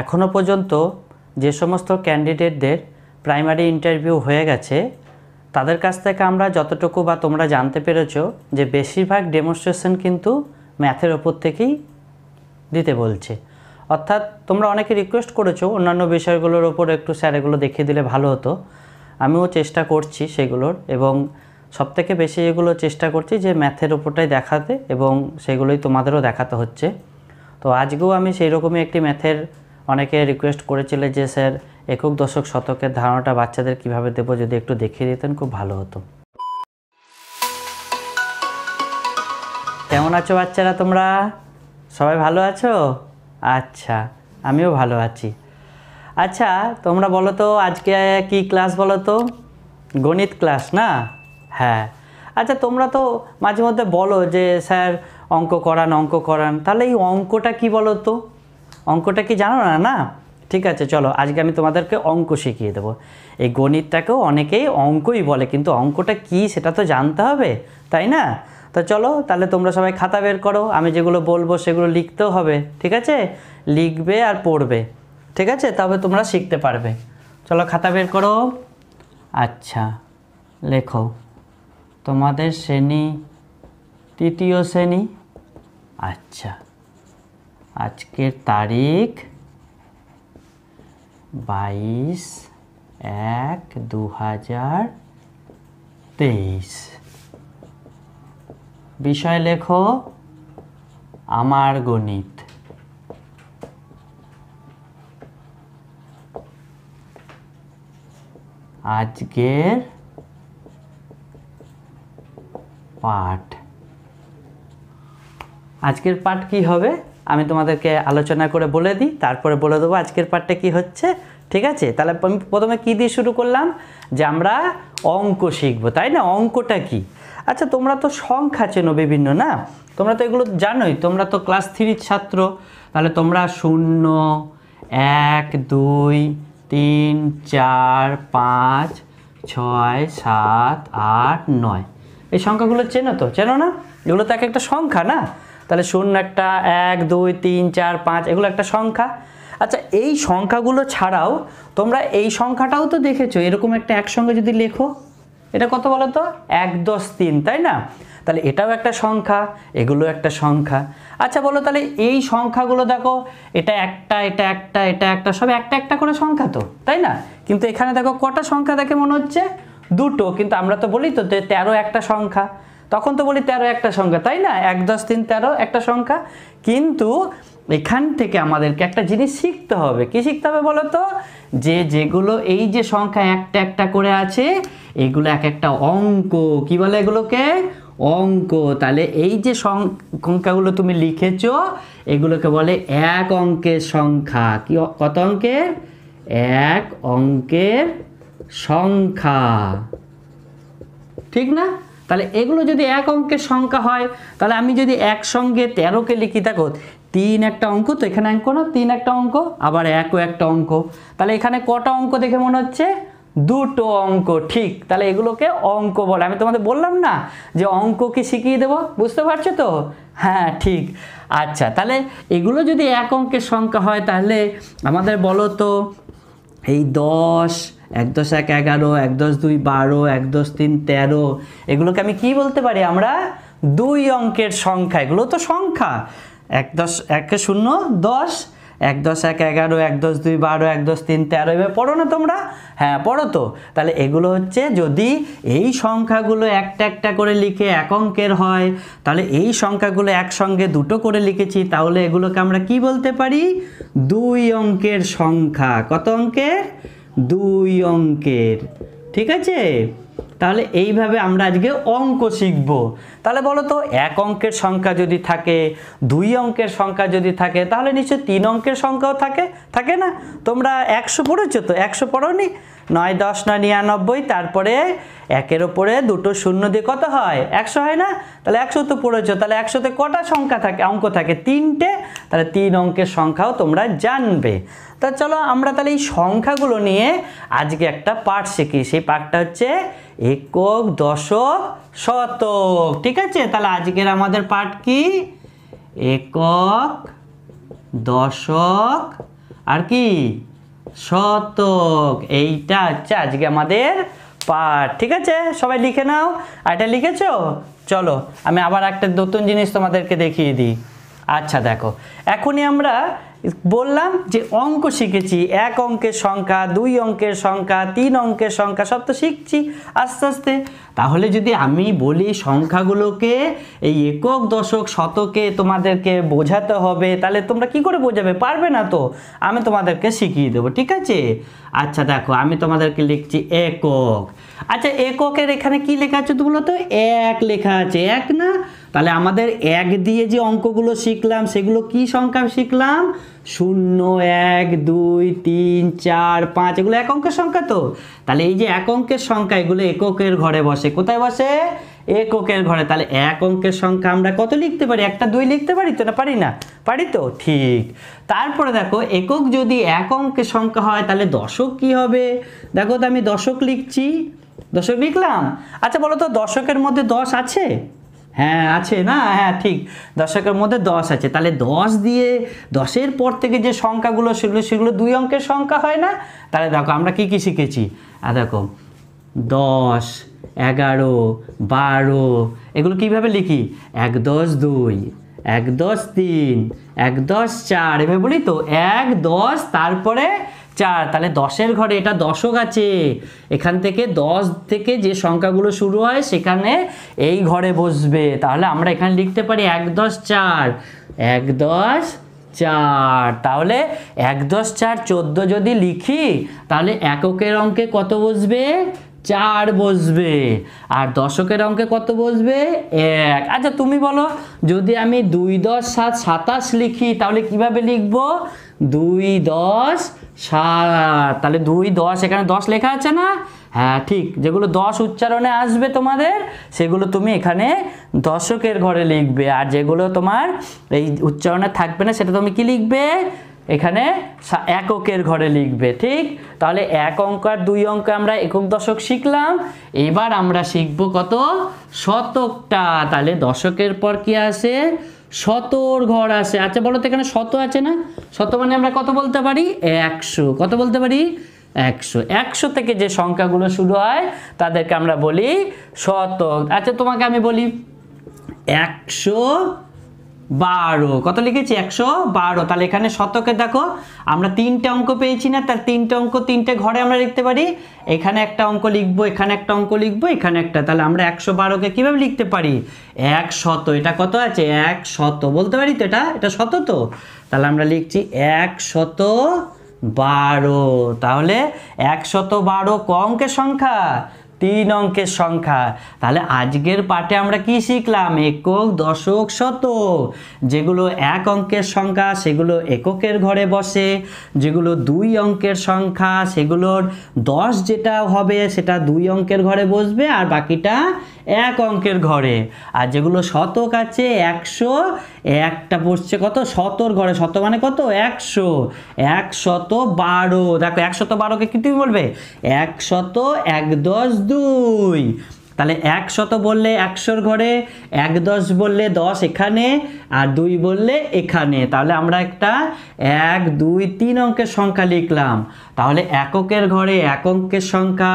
এখনও পর্যন্ত যে সমস্ত ক্যান্ডিডেটদের প্রাইমারি ইন্টারভিউ হয়ে গেছে তাদের কাছ থেকে আমরা যতটুকু বা তোমরা জানতে পেরেছ যে বেশিরভাগ ডেমনস্ট্রেশন কিন্তু ম্যাথের ওপর থেকেই দিতে বলছে অর্থাৎ তোমরা অনেকে রিকোয়েস্ট করেছো অন্যান্য বিষয়গুলোর ওপর একটু স্যার এগুলো দেখিয়ে দিলে ভালো হতো আমিও চেষ্টা করছি সেগুলোর এবং সবথেকে বেশি এগুলো চেষ্টা করছি যে ম্যাথের ওপরটাই দেখাতে এবং সেগুলোই তোমাদেরও দেখাতে হচ্ছে তো আজকেও আমি সেই রকমই একটি ম্যাথের অনেকে রিকোয়েস্ট করেছিল যে স্যার একক দশক শতকের ধারণাটা বাচ্চাদের কিভাবে দেব যদি একটু দেখিয়ে দিতেন খুব ভালো হতো কেমন আছো বাচ্চারা তোমরা সবাই ভালো আছো আচ্ছা আমিও ভালো আছি আচ্ছা তোমরা বলো তো আজকে কি ক্লাস বলো তো গণিত ক্লাস না হ্যাঁ আচ্ছা তোমরা তো মাঝে মধ্যে বলো যে স্যার অঙ্ক করান অঙ্ক করান তাহলে এই অঙ্কটা কি বলো তো অঙ্কটা কি জানো না না ঠিক আছে চলো আজকে আমি তোমাদেরকে অঙ্ক শিখিয়ে দেবো এই গণিতটাকেও অনেকেই অঙ্কই বলে কিন্তু অঙ্কটা কি সেটা তো জানতে হবে তাই না তো চলো তাহলে তোমরা সবাই খাতা বের করো আমি যেগুলো বলবো সেগুলো লিখতেও হবে ঠিক আছে লিখবে আর পড়বে ঠিক আছে তবে তোমরা শিখতে পারবে চলো খাতা বের করো আচ্ছা লেখো তোমাদের শ্রেণী তৃতীয় শ্রেণী আচ্ছা আজকের তারিখ বাইশ এক দু হাজার তেইশ বিষয় লেখো আমার গণিত আজকের পাঠ আজকের পাঠ কি হবে আমি তোমাদেরকে আলোচনা করে বলে দিই তারপরে বলে দেবো আজকের পার্টটা কি হচ্ছে ঠিক আছে তাহলে আমি প্রথমে কী দিয়ে শুরু করলাম যে আমরা অঙ্ক শিখবো তাই না অঙ্কটা কি আচ্ছা তোমরা তো সংখ্যা চেনো বিভিন্ন না তোমরা তো এগুলো জানোই তোমরা তো ক্লাস থ্রির ছাত্র তাহলে তোমরা শূন্য এক দুই তিন চার পাঁচ ছয় সাত আট নয় এই সংখ্যাগুলো চেনো তো চেনো না এগুলো তো এক একটা সংখ্যা না তাহলে শূন্য একটা এক দুই তিন চার পাঁচ এগুলো একটা সংখ্যা আচ্ছা এই সংখ্যাগুলো ছাড়াও তোমরা এই সংখ্যাটাও তো দেখেছো এরকম একটা একসঙ্গে যদি লেখো এটা কত বলো তো এক দশ তিন তাই না তাহলে এটাও একটা সংখ্যা এগুলো একটা সংখ্যা আচ্ছা বলো তাহলে এই সংখ্যাগুলো দেখো এটা একটা এটা একটা এটা একটা সব একটা একটা করে সংখ্যা তো তাই না কিন্তু এখানে দেখো কটা সংখ্যা দেখে মনে হচ্ছে দুটো কিন্তু আমরা তো বলি তো তেরো একটা সংখ্যা তখন তো বলি তেরো একটা সংখ্যা তাই না এক দশ তিন তেরো একটা সংখ্যা কিন্তু এখান থেকে আমাদেরকে একটা জিনিস শিখতে হবে কি শিখতে হবে বলো তো যে যেগুলো এই যে সংখ্যা একটা একটা করে আছে এগুলো এক একটা অঙ্ক কি বলে এগুলোকে অঙ্ক তাহলে এই যে সংখ্যাগুলো তুমি লিখেছ এগুলোকে বলে এক অঙ্কের সংখ্যা কি কত অঙ্কের এক অঙ্কের সংখ্যা ঠিক না তাহলে এগুলো যদি এক অঙ্কের সংখ্যা হয় তাহলে আমি যদি একসঙ্গে তেরোকে লিখি দেখো তিন একটা অঙ্ক তো এখানে অঙ্ক না তিন একটা অঙ্ক আবার একও একটা অঙ্ক তাহলে এখানে কটা অঙ্ক দেখে মনে হচ্ছে দুটো অঙ্ক ঠিক তাহলে এগুলোকে অঙ্ক বলে আমি তোমাদের বললাম না যে অঙ্ক কি শিখিয়ে দেবো বুঝতে পারছো তো হ্যাঁ ঠিক আচ্ছা তাহলে এগুলো যদি এক অঙ্কের সংখ্যা হয় তাহলে আমাদের বলো তো এই দশ এক দশ এক এগারো এক দশ দুই বারো এক দশ তিন তেরো এগুলোকে আমি কি বলতে পারি আমরা দুই অঙ্কের সংখ্যা এগুলো তো সংখ্যা এক দশ এক শূন্য দশ এক দশ এক এগারো এক দশ দুই বারো এক দশ তিন তেরো এবার পড়ো না তোমরা হ্যাঁ পড়ো তো তাহলে এগুলো হচ্ছে যদি এই সংখ্যাগুলো একটা একটা করে লিখে এক অঙ্কের হয় তাহলে এই সংখ্যাগুলো একসঙ্গে দুটো করে লিখেছি তাহলে এগুলোকে আমরা কি বলতে পারি দুই অঙ্কের সংখ্যা কত অঙ্কের দুই অঙ্কের ঠিক আছে তাহলে এইভাবে আমরা আজকে অঙ্ক শিখব তাহলে বলো তো এক অঙ্কের সংখ্যা যদি থাকে দুই অঙ্কের সংখ্যা যদি থাকে তাহলে নিশ্চয়ই তিন অঙ্কের সংখ্যাও থাকে থাকে না তোমরা একশো পড়েছো তো একশো পড়ো নি নয় দশ নয় নিরানব্বই তারপরে একের ওপরে দুটো শূন্য দিয়ে কত হয় একশো হয় না তাহলে একশো তো পড়েছো তাহলে একশোতে কটা সংখ্যা থাকে অঙ্ক থাকে তিনটে তাহলে তিন অঙ্কের সংখ্যাও তোমরা জানবে তা চলো আমরা তাহলে এই সংখ্যাগুলো নিয়ে আজকে একটা পাঠ শিখি সেই পাঠটা হচ্ছে একক দশক শতক ঠিক আছে তাহলে আজকের আমাদের পাঠ কি একক দশক আর কি শতক এইটা হচ্ছে আজকে আমাদের পাঠ ঠিক আছে সবাই লিখে নাও আর এটা লিখেছ চলো আমি আবার একটা নতুন জিনিস তোমাদেরকে দেখিয়ে দিই আচ্ছা দেখো এখনই আমরা বললাম যে অঙ্ক শিখেছি এক অঙ্কের সংখ্যা দুই অঙ্কের সংখ্যা তিন অঙ্কের সংখ্যা সব তো শিখছি আস্তে আস্তে তাহলে যদি আমি বলি সংখ্যাগুলোকে এই একক দশক শতকে তোমাদেরকে বোঝাতে হবে তাহলে তোমরা কি করে বোঝাবে পারবে না তো আমি তোমাদেরকে শিখিয়ে দেবো ঠিক আছে আচ্ছা দেখো আমি তোমাদেরকে লিখছি একক আচ্ছা এককের এখানে কি লেখা আছে তো বলো তো এক লেখা আছে এক না তাহলে আমাদের এক দিয়ে যে অঙ্কগুলো শিখলাম সেগুলো কি সংখ্যা শিখলাম শূন্য এক দুই তিন চার পাঁচ এগুলো এক অঙ্কের সংখ্যা তো তাহলে এই যে এক অঙ্কের সংখ্যা এগুলো এককের ঘরে বসে কোথায় বসে এককের ঘরে তাহলে এক অঙ্কের সংখ্যা আমরা কত লিখতে পারি একটা দুই লিখতে পারি তো না পারি না পারি তো ঠিক তারপরে দেখো একক যদি এক অঙ্কের সংখ্যা হয় তাহলে দশক কি হবে দেখো তো আমি দশক লিখছি দশক লিখলাম আচ্ছা বলো তো দশকের মধ্যে দশ আছে হ্যাঁ আছে না হ্যাঁ ঠিক দশকের মধ্যে দশ আছে তাহলে দশ দিয়ে দশের পর থেকে যে সংখ্যাগুলো সেগুলো সেগুলো দুই অঙ্কের সংখ্যা হয় না তাহলে দেখো আমরা কি কি শিখেছি আর দেখো দশ এগারো বারো এগুলো কিভাবে লিখি এক দশ দুই এক দশ তিন এক দশ চার এভাবে বলি তো এক দশ তারপরে চার তাহলে দশের ঘরে এটা দশক আছে এখান থেকে দশ থেকে যে সংখ্যাগুলো শুরু হয় সেখানে এই ঘরে বসবে তাহলে আমরা এখানে লিখতে পারি এক দশ চার এক দশ চার তাহলে এক দশ চার চোদ্দো যদি লিখি তাহলে এককের অঙ্কে কত বসবে চার বসবে আর দশকের অঙ্কে কত বসবে এক আচ্ছা তুমি বলো যদি আমি দুই দশ সাত সাতাশ লিখি তাহলে কিভাবে লিখব দুই দশ সাত তাহলে দুই দশ এখানে দশ লেখা আছে না হ্যাঁ ঠিক যেগুলো দশ উচ্চারণে আসবে তোমাদের সেগুলো তুমি এখানে দশকের ঘরে লিখবে আর যেগুলো তোমার এই উচ্চারণে থাকবে না সেটা তুমি কি লিখবে এখানে এককের ঘরে লিখবে ঠিক তাহলে এক অঙ্ক আর দুই অঙ্ক আমরা একক দশক শিখলাম এবার আমরা শিখব কত শতকটা তাহলে দশকের পর কি আসে শতর ঘর আসে আচ্ছা বলো তো এখানে শত আছে না শত মানে আমরা কত বলতে পারি একশো কত বলতে পারি একশো একশো থেকে যে সংখ্যাগুলো শুরু হয় তাদেরকে আমরা বলি শতক আচ্ছা তোমাকে আমি বলি একশো বারো কত লিখেছি একশো বারো তাহলে এখানে শতকে দেখো আমরা তিনটে অঙ্ক পেয়েছি না তার তিনটে অঙ্ক তিনটে ঘরে আমরা লিখতে পারি এখানে একটা অঙ্ক লিখবো এখানে একটা অঙ্ক লিখবো এখানে একটা তাহলে আমরা একশো বারোকে কীভাবে লিখতে পারি এক শত এটা কত আছে এক শত বলতে পারি তো এটা এটা শত তো তাহলে আমরা লিখছি এক শত বারো তাহলে একশত বারো ক অঙ্কের সংখ্যা তিন অঙ্কের সংখ্যা তাহলে আজকের পাঠে আমরা কি শিখলাম একক দশক শতক যেগুলো এক অঙ্কের সংখ্যা সেগুলো এককের ঘরে বসে যেগুলো দুই অঙ্কের সংখ্যা সেগুলোর দশ যেটা হবে সেটা দুই অঙ্কের ঘরে বসবে আর বাকিটা এক অঙ্কের ঘরে আর যেগুলো শতক আছে একশো একটা পড়ছে কত শতর ঘরে শত মানে কত একশো একশত বারো দেখো একশত বারোকে কি তুমি বলবে একশত এক দশ দুই তাহলে একশত বললে একশোর ঘরে এক দশ বললে দশ এখানে আর দুই বললে এখানে তাহলে আমরা একটা এক দুই তিন অঙ্কের সংখ্যা লিখলাম তাহলে এককের ঘরে এক অঙ্কের সংখ্যা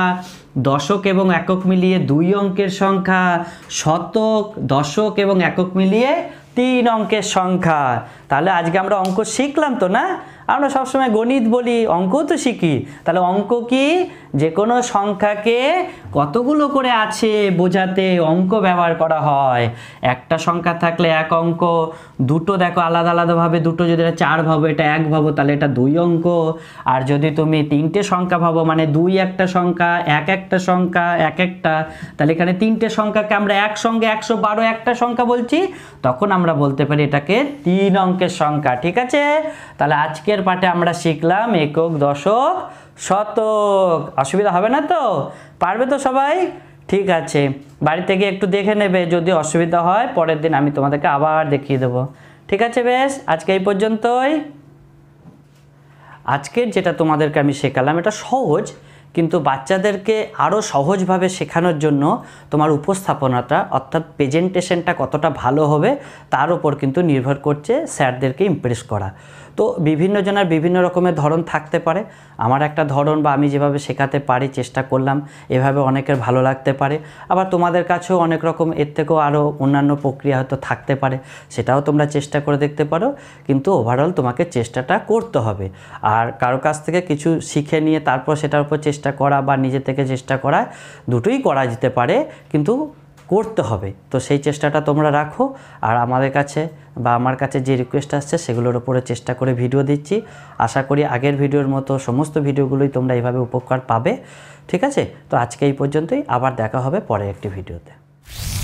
দশক এবং একক মিলিয়ে দুই অঙ্কের সংখ্যা শতক দশক এবং একক মিলিয়ে তিন অঙ্কের সংখ্যা তাহলে আজকে আমরা অঙ্ক শিখলাম তো না আমরা সবসময় গণিত বলি অঙ্ক তো শিখি তাহলে অঙ্ক কি যে কোনো সংখ্যাকে কতগুলো করে আছে বোঝাতে অঙ্ক ব্যবহার করা হয় একটা সংখ্যা থাকলে এক অঙ্ক দুটো দেখো আলাদা আলাদাভাবে দুটো যদি এটা চার ভাবো এটা এক ভাবো তাহলে এটা দুই অঙ্ক আর যদি তুমি তিনটে সংখ্যা ভাবো মানে দুই একটা সংখ্যা এক একটা সংখ্যা এক একটা তাহলে এখানে তিনটে সংখ্যাকে আমরা একসঙ্গে একশো বারো একটা সংখ্যা বলছি তখন আমরা বলতে পারি এটাকে তিন অঙ্কের সংখ্যা ঠিক আছে তাহলে আজকে আগের পাঠে আমরা শিখলাম একক দশক শতক অসুবিধা হবে না তো পারবে তো সবাই ঠিক আছে বাড়ি থেকে একটু দেখে নেবে যদি অসুবিধা হয় পরের দিন আমি তোমাদেরকে আবার দেখিয়ে দেবো ঠিক আছে বেশ আজকে এই পর্যন্তই আজকের যেটা তোমাদেরকে আমি শেখালাম এটা সহজ কিন্তু বাচ্চাদেরকে আরও সহজভাবে শেখানোর জন্য তোমার উপস্থাপনাটা অর্থাৎ প্রেজেন্টেশনটা কতটা ভালো হবে তার উপর কিন্তু নির্ভর করছে স্যারদেরকে ইমপ্রেস করা তো বিভিন্ন জনের বিভিন্ন রকমের ধরন থাকতে পারে আমার একটা ধরন বা আমি যেভাবে শেখাতে পারি চেষ্টা করলাম এভাবে অনেকের ভালো লাগতে পারে আবার তোমাদের কাছেও অনেক রকম এর থেকেও আরও অন্যান্য প্রক্রিয়া হয়তো থাকতে পারে সেটাও তোমরা চেষ্টা করে দেখতে পারো কিন্তু ওভারঅল তোমাকে চেষ্টাটা করতে হবে আর কারো কাছ থেকে কিছু শিখে নিয়ে তারপর সেটার উপর চেষ্টা করা বা নিজে থেকে চেষ্টা করা দুটোই করা যেতে পারে কিন্তু করতে হবে তো সেই চেষ্টাটা তোমরা রাখো আর আমাদের কাছে বা আমার কাছে যে রিকোয়েস্ট আসছে সেগুলোর উপরে চেষ্টা করে ভিডিও দিচ্ছি আশা করি আগের ভিডিওর মতো সমস্ত ভিডিওগুলোই তোমরা এইভাবে উপকার পাবে ঠিক আছে তো আজকে এই পর্যন্তই আবার দেখা হবে পরের একটি ভিডিওতে